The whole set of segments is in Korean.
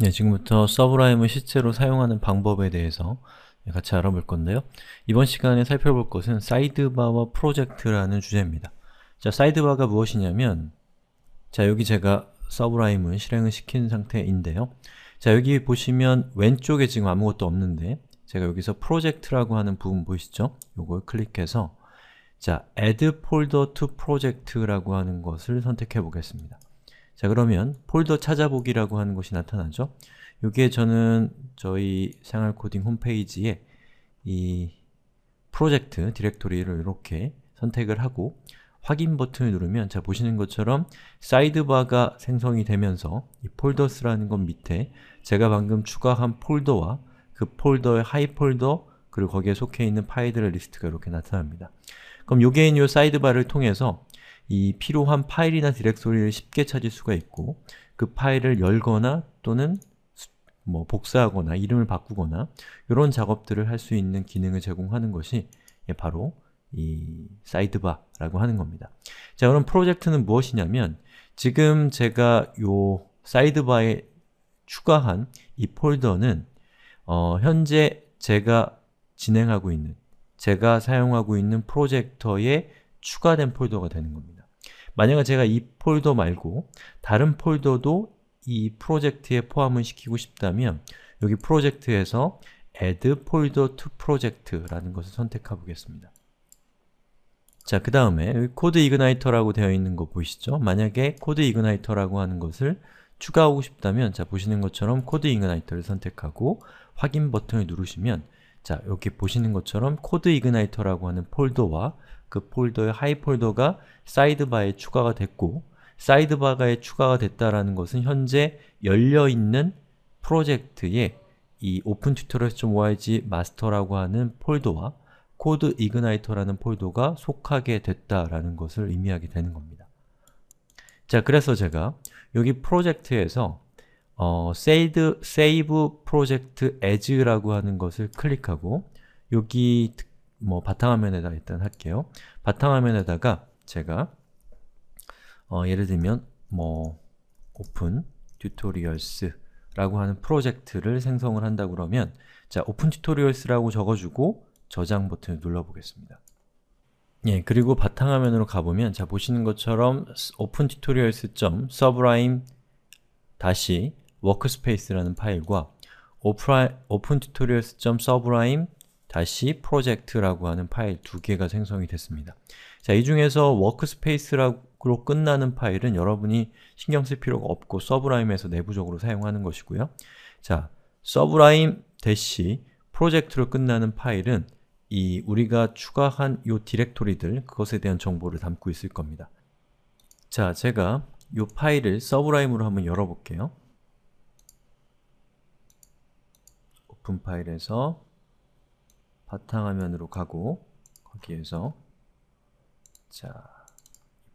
네, 지금부터 서브라임을 실제로 사용하는 방법에 대해서 같이 알아볼 건데요. 이번 시간에 살펴볼 것은 사이드바와 프로젝트라는 주제입니다. 자, 사이드바가 무엇이냐면 자, 여기 제가 서브라임을 실행을 시킨 상태인데요. 자, 여기 보시면 왼쪽에 지금 아무것도 없는데 제가 여기서 프로젝트라고 하는 부분 보이시죠? 요걸 클릭해서 자, add folder to project라고 하는 것을 선택해 보겠습니다. 자 그러면 폴더 찾아보기라고 하는 것이 나타나죠 여기에 저는 저희 생활코딩 홈페이지에 이 프로젝트 디렉토리를 이렇게 선택을 하고 확인 버튼을 누르면 자 보시는 것처럼 사이드바가 생성이 되면서 이 폴더스라는 건 밑에 제가 방금 추가한 폴더와 그 폴더의 하이 폴더 그리고 거기에 속해 있는 파일들의 리스트가 이렇게 나타납니다. 그럼 요게 있는 요 사이드바를 통해서 이 필요한 파일이나 디렉토리를 쉽게 찾을 수가 있고 그 파일을 열거나 또는 뭐 복사하거나 이름을 바꾸거나 이런 작업들을 할 수 있는 기능을 제공하는 것이 예, 바로 이 사이드바라고 하는 겁니다. 자, 그럼 프로젝트는 무엇이냐면 지금 제가 요 사이드바에 추가한 이 폴더는 어, 현재 제가 진행하고 있는, 제가 사용하고 있는 프로젝터에 추가된 폴더가 되는 겁니다. 만약에 제가 이 폴더 말고 다른 폴더도 이 프로젝트에 포함을 시키고 싶다면 여기 프로젝트에서 add folder to project라는 것을 선택해 보겠습니다. 자, 그 다음에 코드 이그나이터라고 되어 있는 거 보이시죠? 만약에 코드 이그나이터라고 하는 것을 추가하고 싶다면 자, 보시는 것처럼 코드 이그나이터를 선택하고 확인 버튼을 누르시면 자, 이렇게 보시는 것처럼 코드 이그나이터라고 하는 폴더와 그 폴더의 하이 폴더가 사이드바에 추가가 됐고 사이드바에 가 추가가 됐다라는 것은 현재 열려있는 프로젝트의 이 open tutorials.org master라고 하는 폴더와 코드 이그나이터라는 폴더가 속하게 됐다라는 것을 의미하게 되는 겁니다. 자, 그래서 제가 여기 프로젝트에서 어, save, save project as라고 하는 것을 클릭하고 여기 뭐 바탕화면에다 일단 할게요. 바탕화면에다가 제가 어, 예를 들면 뭐 오픈 튜토리얼스라고 하는 프로젝트를 생성을 한다 그러면 자 오픈 튜토리얼스라고 적어주고 저장 버튼을 눌러보겠습니다. 예, 그리고 바탕화면으로 가보면 자 보시는 것처럼 오픈 튜토리얼스 점 서브라임 다시 워크스페이스라는 파일과 오픈 튜토리얼스 점 서브라임 다시 프로젝트라고 하는 파일 두 개가 생성이 됐습니다. 자, 이 중에서 workspace라고 끝나는 파일은 여러분이 신경 쓸 필요가 없고 서브라임에서 내부적으로 사용하는 것이고요. 자, 서브라임 대시 프로젝트로 끝나는 파일은 이 우리가 추가한 요 디렉토리들 그것에 대한 정보를 담고 있을 겁니다. 자, 제가 요 파일을 서브라임으로 한번 열어볼게요. 오픈 파일에서 바탕화면으로 가고 거기에서 자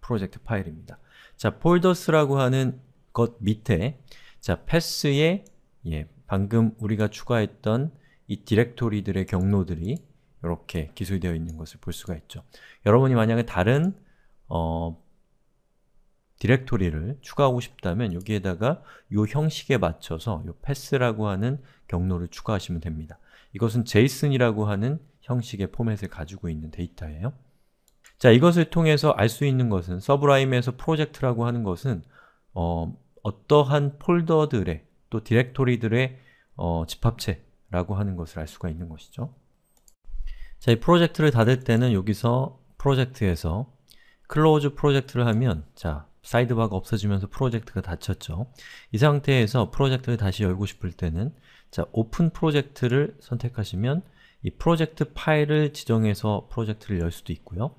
프로젝트 파일입니다. 자, f o l 라고 하는 것 밑에 자, 패스에 예, 방금 우리가 추가했던 이 디렉토리들의 경로들이 이렇게 기술되어 있는 것을 볼 수가 있죠. 여러분이 만약에 다른 어, 디렉토리를 추가하고 싶다면 여기에다가 이 형식에 맞춰서 이 패스라고 하는 경로를 추가하시면 됩니다. 이것은 JSON이라고 하는 형식의 포맷을 가지고 있는 데이터예요. 자, 이것을 통해서 알 수 있는 것은 서브라임에서 프로젝트라고 하는 것은 어, 떠한 폴더들의 또 디렉토리들의 어, 집합체라고 하는 것을 알 수가 있는 것이죠. 자, 이 프로젝트를 닫을 때는 여기서 프로젝트에서 클로즈 프로젝트를 하면 자, 사이드바가 없어지면서 프로젝트가 닫혔죠. 이 상태에서 프로젝트를 다시 열고 싶을 때는 자, 오픈 프로젝트를 선택하시면 이 프로젝트 파일을 지정해서 프로젝트를 열 수도 있고요.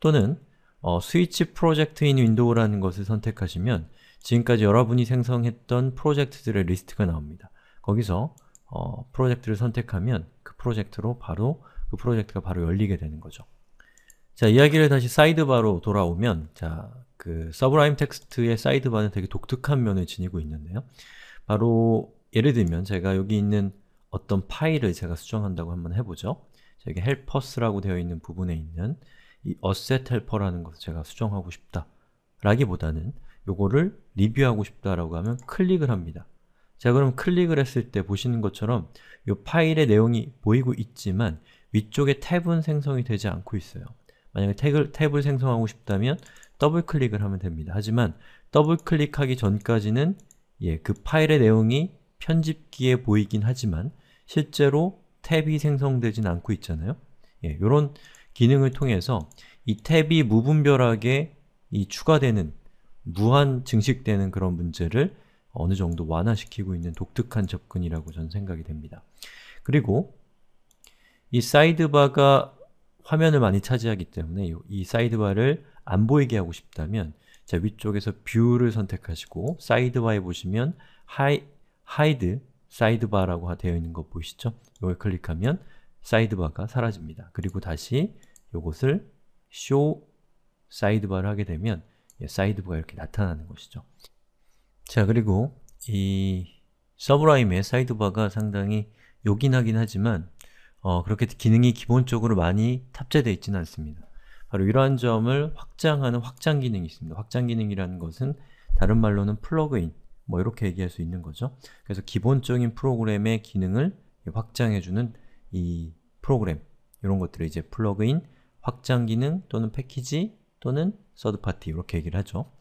또는 어, 스위치 프로젝트 인 윈도우라는 것을 선택하시면 지금까지 여러분이 생성했던 프로젝트들의 리스트가 나옵니다. 거기서 어, 프로젝트를 선택하면 그 프로젝트로 바로 그 프로젝트가 바로 열리게 되는 거죠. 자, 이야기를 다시 사이드바로 돌아오면 자, 그 서브라임 텍스트의 사이드바는 되게 독특한 면을 지니고 있는데요. 바로 예를 들면 제가 여기 있는 어떤 파일을 제가 수정한다고 한번 해보죠. 여기 helpers라고 되어 있는 부분에 있는 이 asset helper라는 것을 제가 수정하고 싶다 라기보다는 요거를 리뷰하고 싶다라고 하면 클릭을 합니다. 자 그럼 클릭을 했을 때 보시는 것처럼 이 파일의 내용이 보이고 있지만 위쪽에 탭은 생성이 되지 않고 있어요. 만약에 탭을, 탭을 생성하고 싶다면 더블 클릭을 하면 됩니다. 하지만 더블 클릭하기 전까지는 예, 그 파일의 내용이 편집기에 보이긴 하지만 실제로 탭이 생성되진 않고 있잖아요. 예, 이런 기능을 통해서 이 탭이 무분별하게 이 추가되는 무한 증식되는 그런 문제를 어느 정도 완화시키고 있는 독특한 접근이라고 저는 생각이 됩니다. 그리고 이 사이드바가 화면을 많이 차지하기 때문에 이 사이드바를 안 보이게 하고 싶다면 자 위쪽에서 뷰를 선택하시고 사이드바에 보시면 하이, hide 사이드바라고 되어 있는 거 보이시죠? 이걸 클릭하면 사이드바가 사라집니다. 그리고 다시 이것을 show 사이드바를 하게 되면 사이드바가 예, 이렇게 나타나는 것이죠. 자, 그리고 이 서브라임의 사이드바가 상당히 요긴하긴 하지만 어, 그렇게 기능이 기본적으로 많이 탑재되어 있지는 않습니다. 바로 이러한 점을 확장하는 확장 기능이 있습니다. 확장 기능이라는 것은 다른 말로는 플러그인, 뭐 이렇게 얘기할 수 있는 거죠. 그래서 기본적인 프로그램의 기능을 확장해주는 이 프로그램 이런 것들을 이제 플러그인, 확장 기능 또는 패키지 또는 서드파티 이렇게 얘기를 하죠.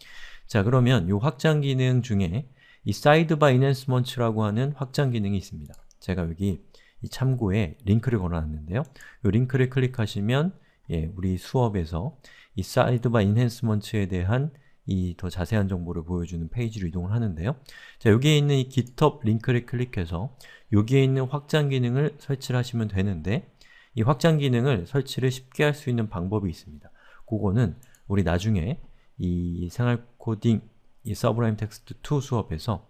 자 그러면 이 확장 기능 중에 이 사이드 바인넨스먼트라고 하는 확장 기능이 있습니다. 제가 여기 참고에 링크를 걸어놨는데요. 이 링크를 클릭하시면 예, 우리 수업에서 이 사이드 바인핸스먼트에 대한 이더 자세한 정보를 보여주는 페이지로 이동을 하는데요. 자, 여기에 있는 이 GitHub 링크를 클릭해서 여기에 있는 확장 기능을 설치를 하시면 되는데 이 확장 기능을 설치를 쉽게 할 수 있는 방법이 있습니다. 그거는 우리 나중에 이 생활 코딩 이 서브라임 텍스트 2 수업에서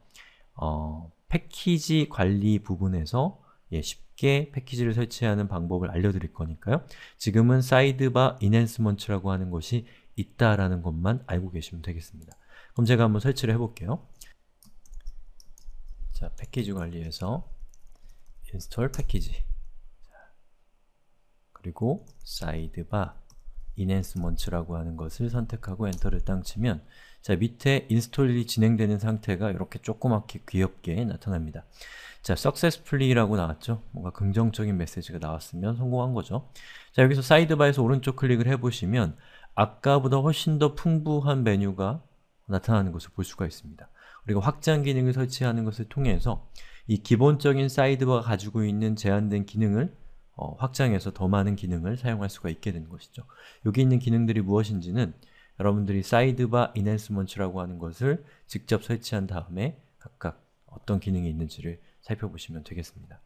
어, 패키지 관리 부분에서 예, 쉽게 패키지를 설치하는 방법을 알려드릴 거니까요. 지금은 사이드바 인핸스먼트라고 하는 것이 있다라는 것만 알고 계시면 되겠습니다. 그럼 제가 한번 설치를 해볼게요. 자, 패키지 관리에서 install 패키지 그리고 사이드바 enhancements라고 하는 것을 선택하고 엔터를 땅 치면 자 밑에 인스톨이 진행되는 상태가 이렇게 조그맣게 귀엽게 나타납니다. 자, successfully라고 나왔죠? 뭔가 긍정적인 메시지가 나왔으면 성공한 거죠. 자, 여기서 사이드바에서 오른쪽 클릭을 해보시면 아까보다 훨씬 더 풍부한 메뉴가 나타나는 것을 볼 수가 있습니다. 우리가 확장 기능을 설치하는 것을 통해서 이 기본적인 사이드바가 가지고 있는 제한된 기능을 어, 확장해서 더 많은 기능을 사용할 수가 있게 되 것이죠. 여기 있는 기능들이 무엇인지는 여러분들이 사이드바 인핸스먼츠라고 하는 것을 직접 설치한 다음에 각각 어떤 기능이 있는지를 살펴보시면 되겠습니다.